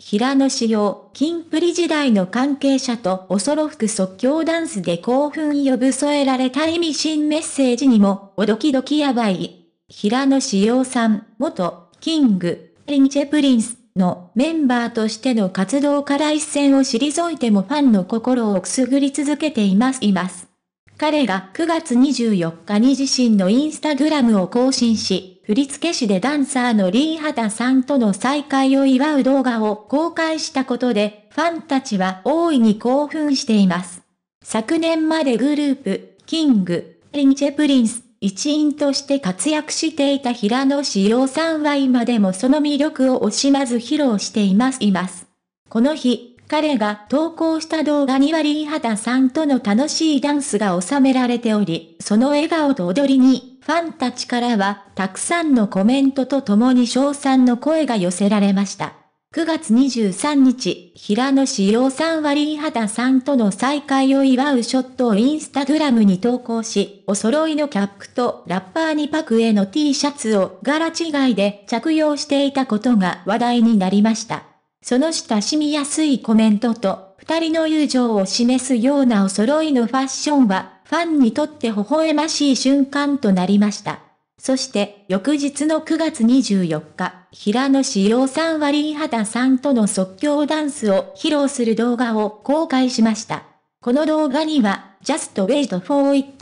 平野紫耀、金プリ時代の関係者と恐ろ服即興ダンスで興奮呼ぶ添えられた意味深メッセージにも、おどきどきやばい。平野紫耀さん、元、キング、リンチェプリンスのメンバーとしての活動から一線を退いてもファンの心をくすぐり続けています。います彼が9月24日に自身のインスタグラムを更新し、振付師でダンサーのリー・ハタさんとの再会を祝う動画を公開したことで、ファンたちは大いに興奮しています。昨年までグループ、キング、リンチェプリンス、一員として活躍していた平野志陽さんは今でもその魅力を惜しまず披露しています。いますこの日、彼が投稿した動画にはリーハタさんとの楽しいダンスが収められており、その笑顔と踊りに、ファンたちからは、たくさんのコメントとともに賞賛の声が寄せられました。9月23日、平野志陽さんはリーハタさんとの再会を祝うショットをインスタグラムに投稿し、お揃いのキャップとラッパーにパクへの T シャツを柄違いで着用していたことが話題になりました。その親しみやすいコメントと、二人の友情を示すようなお揃いのファッションは、ファンにとって微笑ましい瞬間となりました。そして、翌日の9月24日、平野志陽さんはリンハタさんとの即興ダンスを披露する動画を公開しました。この動画には、just wait for it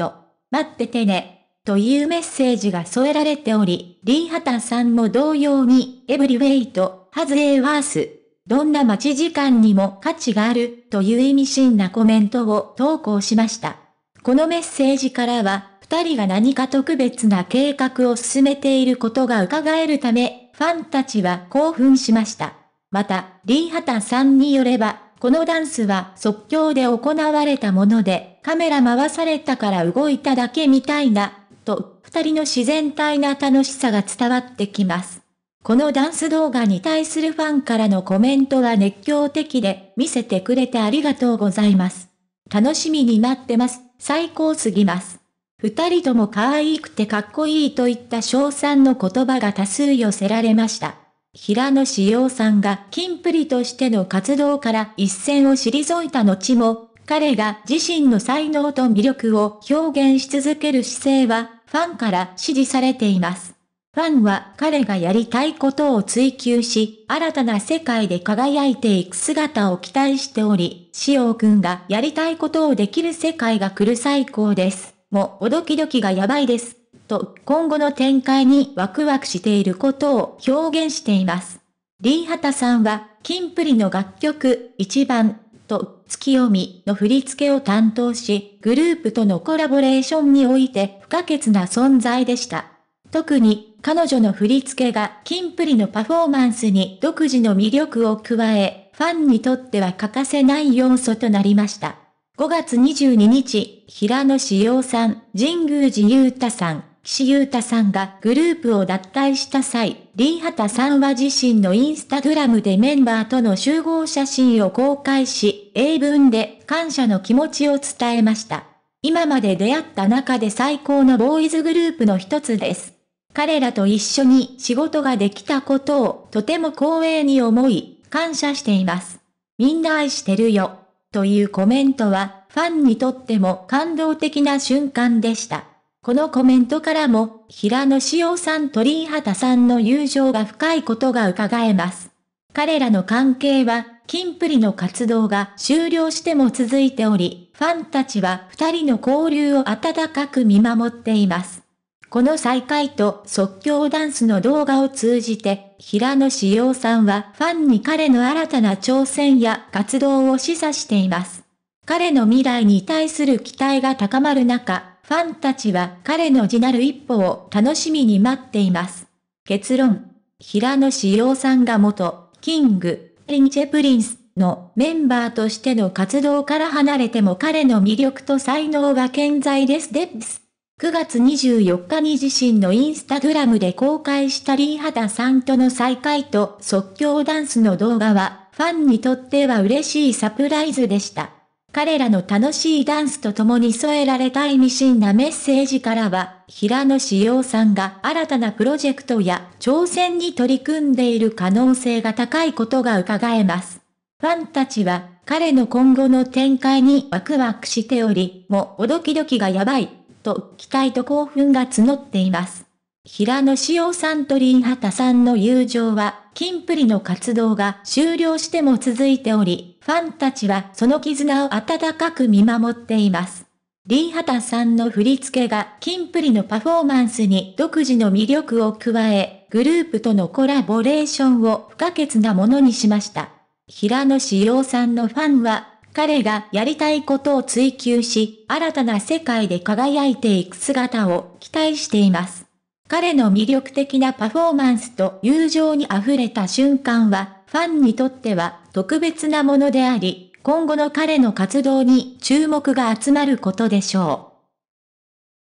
待っててね、というメッセージが添えられており、リンハタさんも同様に、every wait, has a w o r s e どんな待ち時間にも価値がある、という意味深なコメントを投稿しました。このメッセージからは、二人が何か特別な計画を進めていることが伺えるため、ファンたちは興奮しました。また、リーハタさんによれば、このダンスは即興で行われたもので、カメラ回されたから動いただけみたいな、と、二人の自然体な楽しさが伝わってきます。このダンス動画に対するファンからのコメントは熱狂的で、見せてくれてありがとうございます。楽しみに待ってます。最高すぎます。二人とも可愛くてかっこいいといった賞賛の言葉が多数寄せられました。平野志陽さんが金プリとしての活動から一線を退いた後も、彼が自身の才能と魅力を表現し続ける姿勢は、ファンから支持されています。ファンは彼がやりたいことを追求し、新たな世界で輝いていく姿を期待しており、しおくんがやりたいことをできる世界が来る最高です。もう、おどきどきがやばいです。と、今後の展開にワクワクしていることを表現しています。リーハタさんは、キンプリの楽曲、一番、と、月読みの振り付けを担当し、グループとのコラボレーションにおいて不可欠な存在でした。特に彼女の振り付けがキンプリのパフォーマンスに独自の魅力を加え、ファンにとっては欠かせない要素となりました。5月22日、平野志陽さん、神宮寺裕太さん、岸優太さんがグループを脱退した際、リーハタさんは自身のインスタグラムでメンバーとの集合写真を公開し、英文で感謝の気持ちを伝えました。今まで出会った中で最高のボーイズグループの一つです。彼らと一緒に仕事ができたことをとても光栄に思い、感謝しています。みんな愛してるよ。というコメントは、ファンにとっても感動的な瞬間でした。このコメントからも、平野紫耀さん鳥畑さんの友情が深いことが伺えます。彼らの関係は、金プリの活動が終了しても続いており、ファンたちは二人の交流を温かく見守っています。この再会と即興ダンスの動画を通じて、平野志耀さんはファンに彼の新たな挑戦や活動を示唆しています。彼の未来に対する期待が高まる中、ファンたちは彼の地なる一歩を楽しみに待っています。結論。平野志耀さんが元、キング、リンチェプリンスのメンバーとしての活動から離れても彼の魅力と才能は健在です。です。9月24日に自身のインスタグラムで公開したリーハダさんとの再会と即興ダンスの動画は、ファンにとっては嬉しいサプライズでした。彼らの楽しいダンスと共に添えられた意味深なメッセージからは、平野志陽さんが新たなプロジェクトや挑戦に取り組んでいる可能性が高いことが伺えます。ファンたちは、彼の今後の展開にワクワクしており、もうおドキドキがやばい。と期待と興奮が募っています。平野紫耀さんと林畑さんの友情は、金プリの活動が終了しても続いており、ファンたちはその絆を温かく見守っています。林畑さんの振り付けが金プリのパフォーマンスに独自の魅力を加え、グループとのコラボレーションを不可欠なものにしました。平野紫耀さんのファンは彼がやりたいことを追求し、新たな世界で輝いていく姿を期待しています。彼の魅力的なパフォーマンスと友情に溢れた瞬間は、ファンにとっては特別なものであり、今後の彼の活動に注目が集まることでしょう。